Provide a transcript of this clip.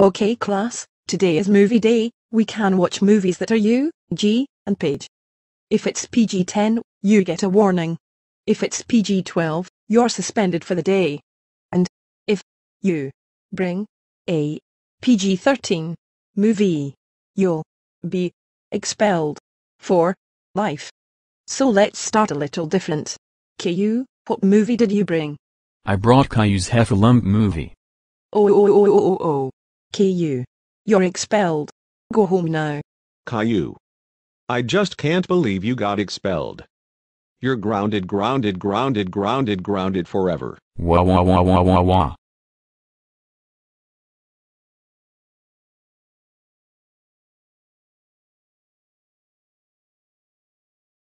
Okay class, today is movie day, we can watch movies that are U, G, and PG. If it's PG-10, you get a warning. If it's PG-12, you're suspended for the day. And, if, you, bring, a, PG-13, movie, you'll, be, expelled, for, life. So let's start a little different. Caillou, what movie did you bring? I brought Caillou's Heffalump movie. Oh oh oh oh oh oh. Caillou, You're expelled. Go home now. Caillou. I just can't believe you got expelled. You're grounded grounded grounded grounded grounded forever. Wah wah wah wah wah wah.